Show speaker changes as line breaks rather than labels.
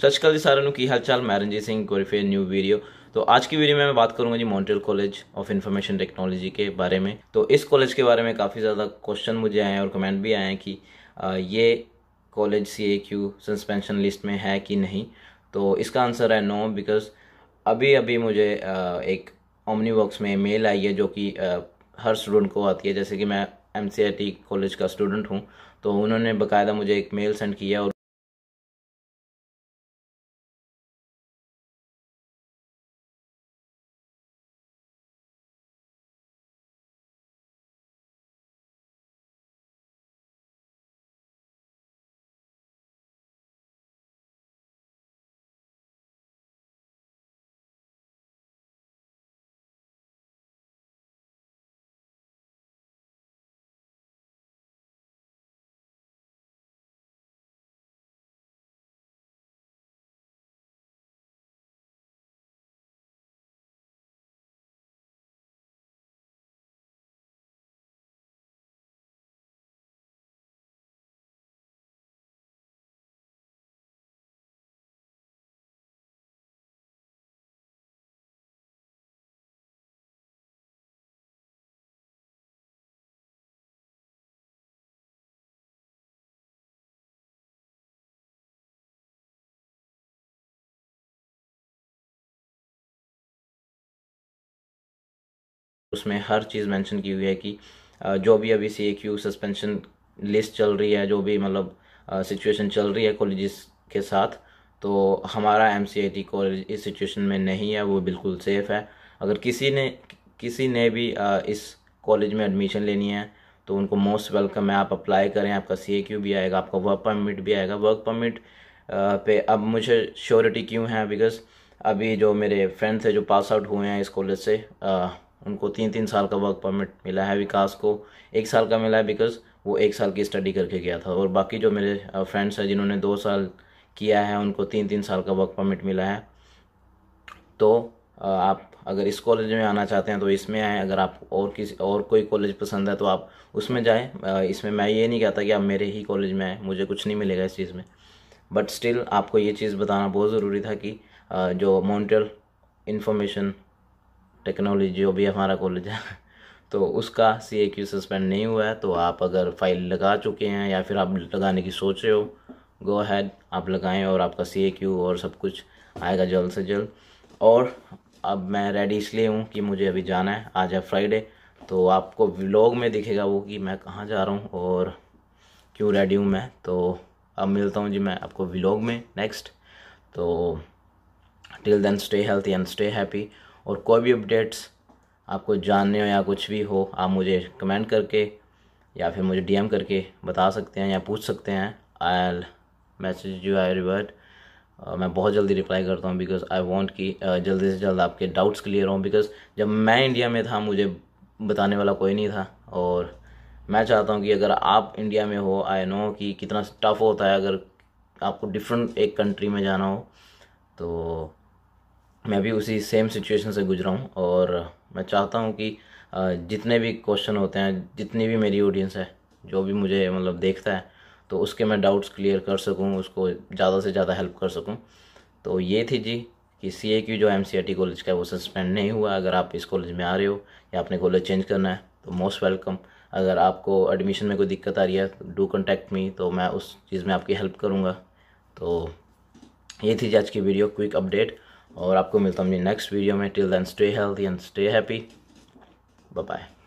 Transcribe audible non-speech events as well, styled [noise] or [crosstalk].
सत श्रीकाल जी सारों की हाल चाल मैं रणजीत सिंह ਰਣਜੀਤ ਸਿੰਘ ਗੁਰਫੇ तो आज की वीडियो में मैं बात करूंगा जी Montreal college of information technology के बारे में तो इस कॉलेज के बारे में काफ़ी ज़्यादा क्वेश्चन मुझे आए हैं और कमेंट भी आए हैं कि ये college C A Q suspension list में है कि नहीं तो इसका आंसर है नो बिकॉज अभी अभी मुझे एक ओमनी वर्क्स में मेल आई है जो कि हर स्टूडेंट को आती है जैसे कि मैं एम कॉलेज का स्टूडेंट हूँ तो उन्होंने बाकायदा मुझे एक मेल सेंड किया और उसमें हर चीज़ मेंशन की हुई है कि जो भी अभी C A Q suspension list चल रही है जो भी मतलब सिचुएशन चल रही है कॉलेज़ के साथ तो हमारा M C I T college इस सिचुएशन में नहीं है वो बिल्कुल सेफ़ है अगर किसी ने किसी ने भी इस कॉलेज में एडमिशन लेनी है तो उनको मोस्ट वेलकम है आप अप्लाई करें आपका सी ए क्यू भी आएगा आपका वर्क परमिट भी आएगा वर्क परमिट पे अब मुझे श्योरिटी क्यों है बिकॉज़ अभी जो मेरे फ्रेंड्स हैं जो पास आउट हुए हैं इस कॉलेज से उनको तीन तीन साल का वर्क परमिट मिला है विकास को एक साल का मिला है बिकॉज वो एक साल की स्टडी करके गया था और बाकी जो मेरे फ्रेंड्स हैं जिन्होंने दो साल किया है उनको तीन तीन साल का वर्क परमिट मिला है तो आप अगर इस कॉलेज में आना चाहते हैं तो इसमें आएँ अगर आप और किसी और कोई कॉलेज पसंद है तो आप उसमें जाएँ इसमें मैं ये नहीं कहता कि आप मेरे ही कॉलेज में आएँ मुझे कुछ नहीं मिलेगा इस चीज़ में बट स्टिल आपको ये चीज़ बताना बहुत ज़रूरी था कि जो मॉन्ट्रियल इन्फॉर्मेशन टेक्नोलॉजी जो भी हमारा कॉलेज है [laughs] तो उसका सी ए क्यू सस्पेंड नहीं हुआ है तो आप अगर फाइल लगा चुके हैं या फिर आप लगाने की सोच रहे हो गो हैड आप लगाएं और आपका सी ए क्यू और सब कुछ आएगा जल्द से जल्द और अब मैं रेडी इसलिए हूँ कि मुझे अभी जाना है आज है फ्राइडे तो आपको व्लॉग में दिखेगा वो कि मैं कहाँ जा रहा हूँ और क्यों रेडी हूँ मैं तो अब मिलता हूँ जी मैं आपको व्लॉग में नेक्स्ट तो till then stay healthy and stay happy और कोई भी अपडेट्स आपको जानने हो या कुछ भी हो आप मुझे कमेंट करके या फिर मुझे डीएम करके बता सकते हैं या पूछ सकते हैं I'll message you I revert मैं बहुत जल्दी रिप्लाई करता हूँ बिकॉज आई वॉन्ट कि जल्दी से जल्द आपके डाउट्स क्लियर हों बिकॉज जब मैं इंडिया में था मुझे बताने वाला कोई नहीं था और मैं चाहता हूँ कि अगर आप इंडिया में हो आई नो कि कितना टफ होता है अगर आपको डिफरेंट एक कंट्री में जाना हो तो मैं भी उसी सेम सिचुएशन से गुजरा हूँ और मैं चाहता हूँ कि जितने भी क्वेश्चन होते हैं जितनी भी मेरी ऑडियंस है जो भी मुझे मतलब देखता है तो उसके मैं डाउट्स क्लियर कर सकूँ उसको ज़्यादा से ज़्यादा हेल्प कर सकूँ तो ये थी जी कि सी ए क्यू जो M C R T college का है वो सस्पेंड नहीं हुआ अगर आप इस कॉलेज में आ रहे हो या आपने कॉलेज चेंज करना है तो मोस्ट वेलकम अगर आपको एडमिशन में कोई दिक्कत आ रही है डू कॉन्टैक्ट मी तो मैं उस चीज़ में आपकी हेल्प करूँगा तो ये थी जी आज की वीडियो क्विक अपडेट और आपको मिलता हूँ मुझे नेक्स्ट वीडियो में till then stay healthy and stay happy bye